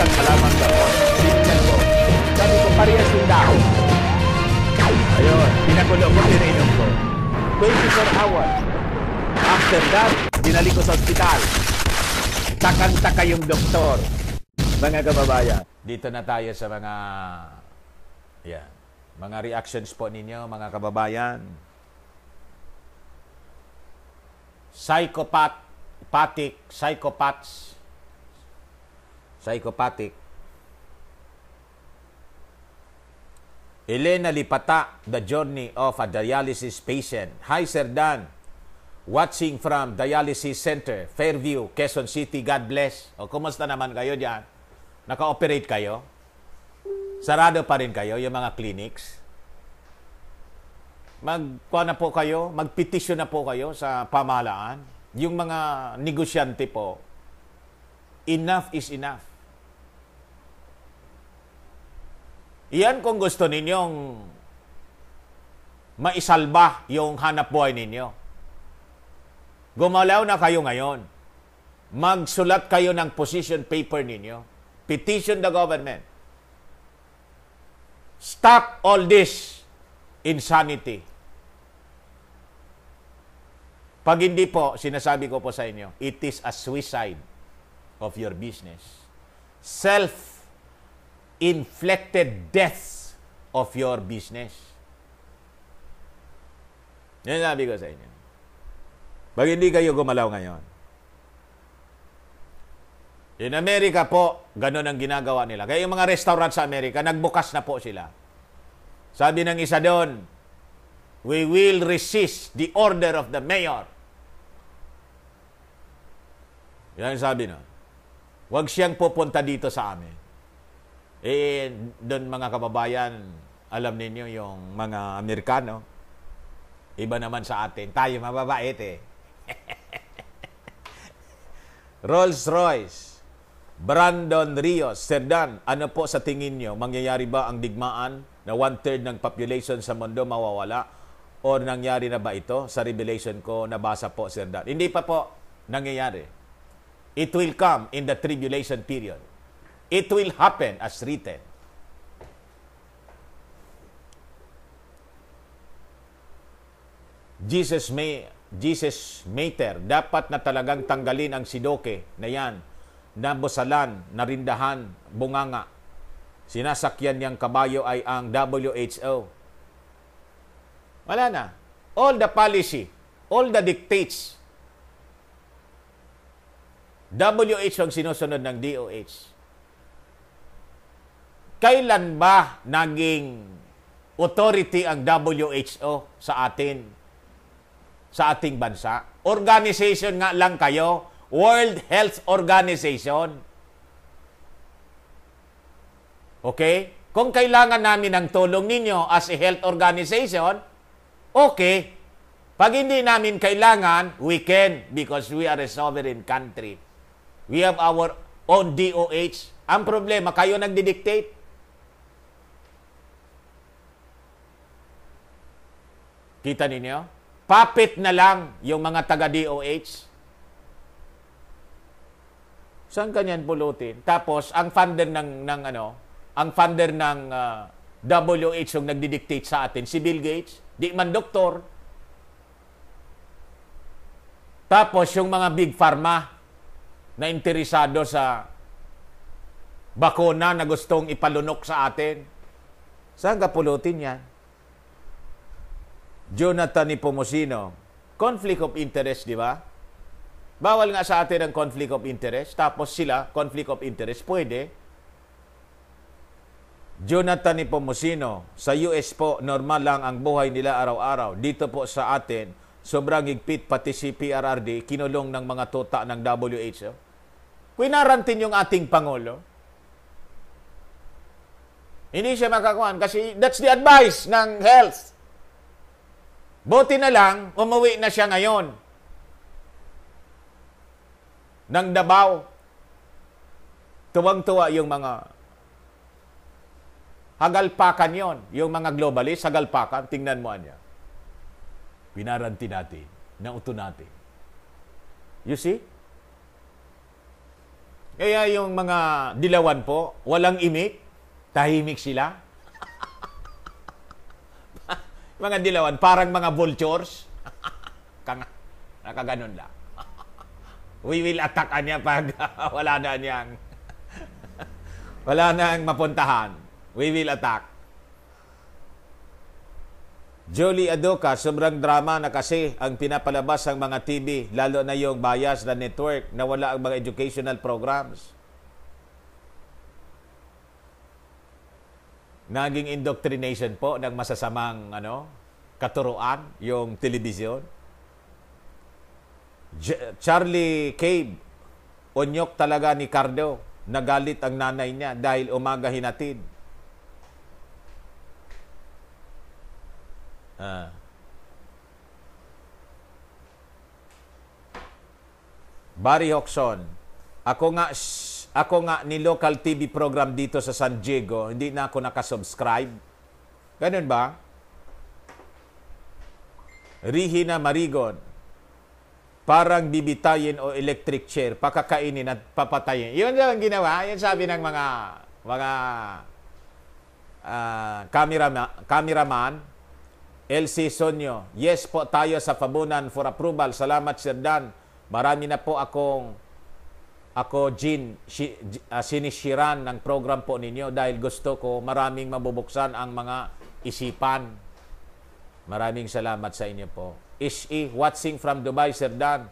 isang halaman doon. Tingnan mo. Sabi ko, parehas yung tao. Ayun, pinakulo ko, pinainom ko. 24 hours. After that, dinali ko sa ospital. Takang-taka yung doktor. Mga kababayan. Dito na tayo sa mga... Yan. Mga reactions po ninyo, mga kababayan. Psychopath, pathic, psychopaths, psychopathic. Elena Lipata, The Journey of a Dialysis Patient. Hi, Sir Dan. Watching from Dialysis Center, Fairview, Quezon City. God bless. O, kumusta naman kayo dyan? Naka-operate kayo? Sarado pa rin kayo, yung mga clinics? Magkuha na po kayo, magpetisyon na po kayo sa pamahalaan. Yung mga negosyante po, enough is enough. Iyan kung gusto ninyong maisalba yung hanap buhay ninyo. Gumalaw na kayo ngayon. Magsulat kayo ng position paper ninyo. Petition the government. Stop all this insanity. Pag hindi po, sinasabi ko po sa inyo, it is a suicide of your business. Self inflected death of your business. Yan sabi ko sa inyo. Pag hindi kayo gumalaw ngayon. In Amerika po, ganun ang ginagawa nila. Kaya yung mga restaurant sa Amerika, nagbukas na po sila. Sabi ng isa doon, we will resist the order of the mayor. Yan ang sabi na. Huwag siyang pupunta dito sa amin. Eh, doon mga kababayan, alam ninyo yung mga Amerikano, iba naman sa atin. Tayo mababait eh. Rolls Royce, Brandon Rios, Serdan, ano po sa tingin nyo? Mangyayari ba ang digmaan na one-third ng population sa mundo mawawala? O nangyari na ba ito? Sa revelation ko, nabasa po, Serdan. Hindi pa po nangyayari. It will come in the tribulation period. It will happen as written. Jesus may Jesus Mater, dapat na talagang tanggalin ang sidoke na yan, na busalan, narindahan, bunganga. Sinasakyan niyang kabayo ay ang WHO. Wala na. All the policy, all the dictates. WHO ang sinusunod ng DOH kailan ba naging authority ang WHO sa atin? Sa ating bansa? Organization nga lang kayo, World Health Organization. Okay? Kung kailangan namin ng tulong ninyo as a health organization, okay. Pag hindi namin kailangan, we can because we are a sovereign country. We have our own DOH. Ang problema, kayo nagdidictate. Kita ninyo? Puppet na lang yung mga taga-DOH. Saan kanyan pulutin? Tapos, ang funder ng, ng ano, ang funder ng uh, ah, WHO yung nagdi-dictate sa atin, si Bill Gates, di man doktor. Tapos, yung mga big pharma na interesado sa bakuna na gustong ipalunok sa atin, saan ka pulutin yan? Jonathan ni Pomosino, conflict of interest, di ba? Bawal nga sa atin ang conflict of interest. Tapos sila, conflict of interest, pwede. Jonathan ni Pomosino, sa US po, normal lang ang buhay nila araw-araw. Dito po sa atin, sobrang higpit pati si PRRD, kinulong ng mga tuta ng WHO. Kuinarantin yung ating Pangulo. Hindi siya makakuhan kasi that's the advice ng health. Buti na lang, umuwi na siya ngayon Nang dabaw, Tuwang-tuwa yung mga hagalpakan yon, yung mga globalist, hagalpakan, tingnan mo niya. Pinaranti natin, nauto natin. You see? Kaya yung mga dilawan po, walang imik, tahimik sila mga dilawan, parang mga vultures. Kang, nakaganon lang. We will attack niya pag wala na niyang wala na ang mapuntahan. We will attack. Jolie Adoka, sobrang drama na kasi ang pinapalabas ang mga TV, lalo na yung bias na network na wala ang mga educational programs. naging indoctrination po ng masasamang ano, katuruan yung television J- Charlie Cave, unyok talaga ni Cardo. Nagalit ang nanay niya dahil umaga hinatid. Ah. Barry Hoxon, ako nga ako nga ni local TV program dito sa San Diego, hindi na ako nakasubscribe. Ganun ba? Rihina Marigon. Parang bibitayin o electric chair, pakakainin at papatayin. Yun lang ang ginawa. Yun sabi ng mga mga uh, cameraman, cameraman LC Sonyo. Yes po tayo sa pabunan for approval. Salamat Sir Dan. Marami na po akong ako, Jean, si, uh, sinishiran ng program po ninyo dahil gusto ko maraming mabubuksan ang mga isipan. Maraming salamat sa inyo po. Ishi, watching from Dubai, Sir Dan.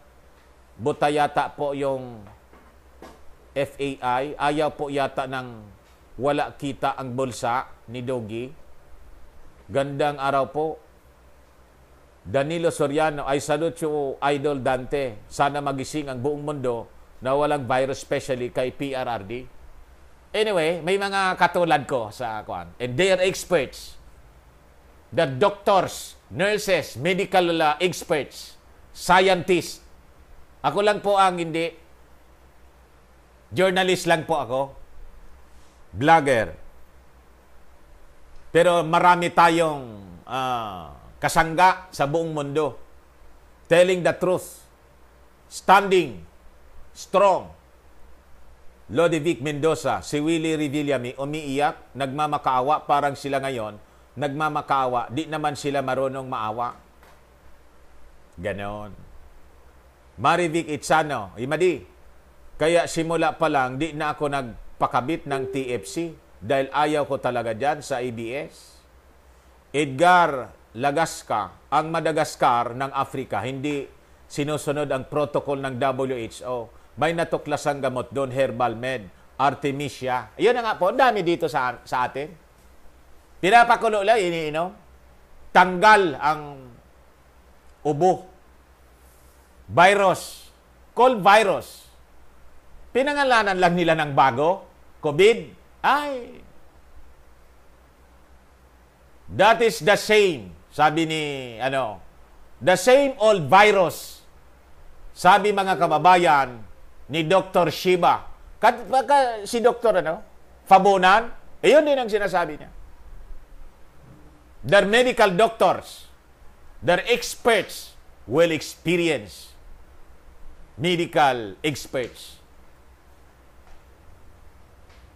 Buta yata po yung FAI. Ayaw po yata ng wala kita ang bulsa ni Dogi. Gandang araw po. Danilo Soriano, I salute you, Idol Dante. Sana magising ang buong mundo na walang virus specially kay PRRD. Anyway, may mga katulad ko sa kuan. And they are experts. The doctors, nurses, medical uh, experts, scientists. Ako lang po ang hindi. Journalist lang po ako. Blogger. Pero marami tayong uh, kasangga sa buong mundo. Telling the truth. Standing strong. Lodovic Mendoza, si Willie Revillame umiiyak, nagmamakaawa parang sila ngayon, nagmamakaawa, di naman sila marunong maawa. Ganon. Marivic Itzano, imadi, kaya simula pa lang di na ako nagpakabit ng TFC dahil ayaw ko talaga dyan sa ABS. Edgar Lagasca, ang Madagascar ng Afrika, hindi sinusunod ang protocol ng WHO may natuklasan gamot doon, Herbal Med, Artemisia. Ayun na nga po, dami dito sa, sa atin. Pinapakulo lang, iniinom. Tanggal ang ubo. Virus. Cold virus. Pinangalanan lang nila ng bago. COVID. Ay. That is the same. Sabi ni, ano, the same old virus. Sabi mga kababayan, ni Dr. Shiba. Kat, baka si Dr. ano, Fabunan, iyon din ang sinasabi niya. Their medical doctors, their experts will experience medical experts.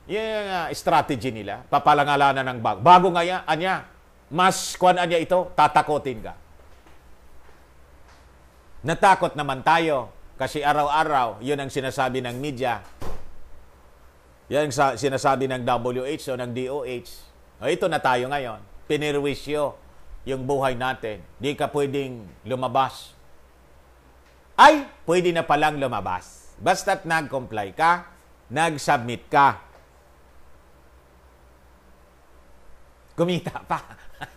Yan ang uh, strategy nila. Papalangalanan ng bago. Bago nga yan, anya, mas kuan anya ito, tatakotin ka. Natakot naman tayo kasi araw-araw, yun ang sinasabi ng media. Yan ang sinasabi ng WHO, ng DOH. O ito na tayo ngayon. Pinirwisyo yung buhay natin. Di ka pwedeng lumabas. Ay, pwede na palang lumabas. Basta't nag-comply ka, nag-submit ka. Kumita pa.